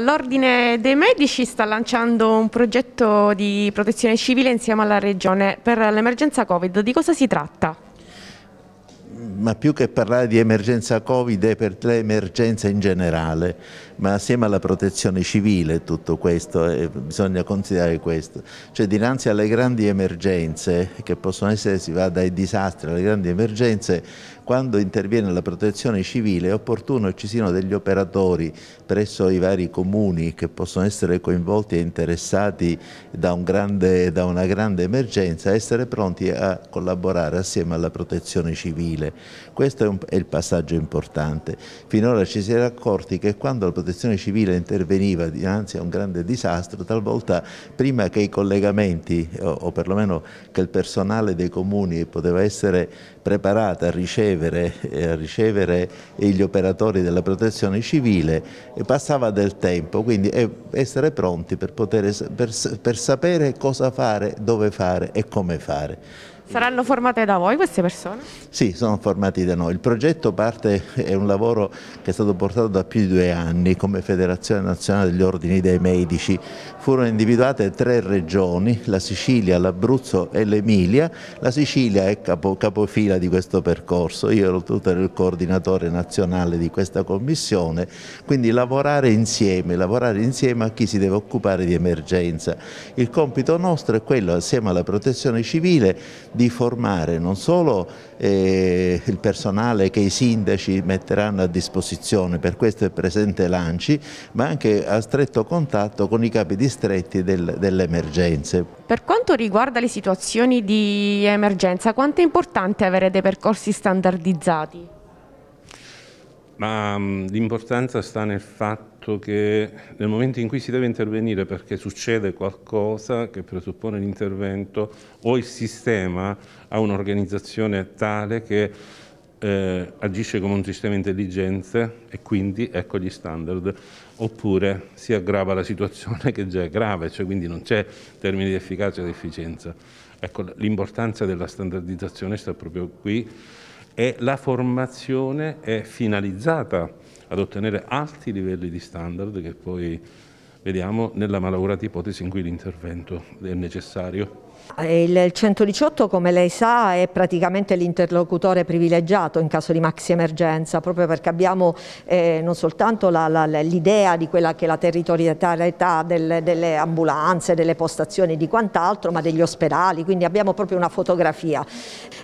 L'Ordine dei Medici sta lanciando un progetto di protezione civile insieme alla Regione per l'emergenza Covid. Di cosa si tratta? ma più che parlare di emergenza Covid è per l'emergenza in generale, ma assieme alla protezione civile tutto questo, eh, bisogna considerare questo. Cioè dinanzi alle grandi emergenze, che possono essere, si va dai disastri alle grandi emergenze, quando interviene la protezione civile è opportuno che ci siano degli operatori presso i vari comuni che possono essere coinvolti e interessati da, un grande, da una grande emergenza, essere pronti a collaborare assieme alla protezione civile civile. Questo è, un, è, il passaggio importante. Finora ci si era accorti che quando la protezione civile interveniva dinanzi a un grande disastro, talvolta prima che i collegamenti o, o perlomeno che il personale dei comuni poteva essere preparato a ricevere, eh, a ricevere gli operatori della protezione civile, passava del tempo, quindi essere pronti per, poter, per, per sapere cosa fare, dove fare e come fare. Saranno formate da voi queste persone? Sì, sono formati da noi. Il progetto parte, è un lavoro che è stato portato da più di due anni come Federazione Nazionale degli Ordini dei Medici. Furono individuate tre regioni, la Sicilia, l'Abruzzo e l'Emilia. La Sicilia è capo, capofila di questo percorso, io ero tutto il coordinatore nazionale di questa commissione, quindi lavorare insieme, lavorare insieme a chi si deve occupare di emergenza. Il compito nostro è quello, assieme alla protezione civile, di formare non solo eh, il personale che i sindaci metteranno a disposizione, per questo è presente l'ANCI, ma anche a stretto contatto con i capi distretti del, delle emergenze. Per quanto riguarda le situazioni di emergenza, quanto è importante avere dei percorsi standardizzati? l'importanza sta nel fatto fatto che nel momento in cui si deve intervenire perché succede qualcosa che presuppone l'intervento o il sistema ha un'organizzazione tale che eh, agisce come un sistema intelligente e quindi ecco gli standard, oppure si aggrava la situazione che già è grave, cioè quindi non c'è termine di efficacia ed efficienza. Ecco, l'importanza della standardizzazione sta proprio qui e la formazione è finalizzata ad ottenere alti livelli di standard che poi vediamo nella malaurata ipotesi in cui l'intervento è necessario. Il 118, come lei sa, è praticamente l'interlocutore privilegiato in caso di maxi emergenza, proprio perché abbiamo eh, non soltanto l'idea di quella che è la territorialità delle, delle ambulanze, delle postazioni, di quant'altro, ma degli ospedali, quindi abbiamo proprio una fotografia.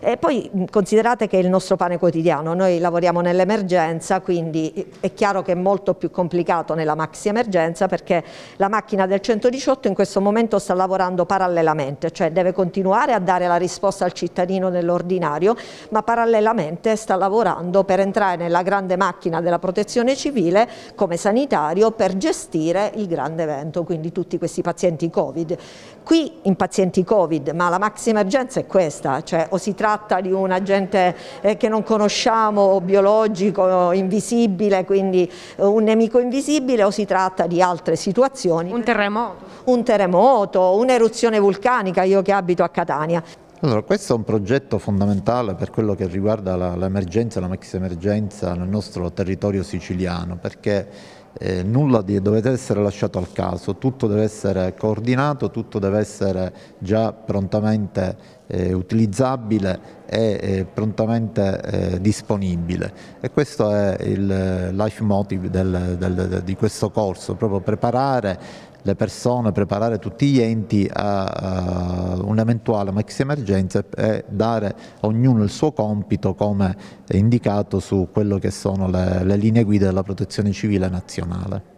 E poi considerate che è il nostro pane quotidiano, noi lavoriamo nell'emergenza, quindi è chiaro che è molto più complicato nella maxi emergenza perché la macchina del 118 in questo momento sta lavorando parallelamente, cioè deve continuare a dare la risposta al cittadino nell'ordinario, ma parallelamente sta lavorando per entrare nella grande macchina della protezione civile come sanitario per gestire il grande evento, quindi tutti questi pazienti Covid. Qui in pazienti Covid, ma la massima emergenza è questa, cioè o si tratta di un agente eh, che non conosciamo, biologico, invisibile, quindi eh, un nemico invisibile, o si tratta di altre situazioni situazioni. Un terremoto. Un terremoto, un'eruzione vulcanica, io che abito a Catania. Allora, questo è un progetto fondamentale per quello che riguarda l'emergenza, la, la max emergenza nel nostro territorio siciliano, perché eh, nulla di, dovete essere lasciato al caso, tutto deve essere coordinato, tutto deve essere già prontamente eh, utilizzabile e eh, prontamente eh, disponibile. E questo è il eh, life motive del, del, di questo corso, proprio preparare le persone, preparare tutti gli enti a, a eh, un'eventuale maxi emergenza e dare ognuno il suo compito come indicato su quello che sono le, le linee guida della protezione civile nazionale.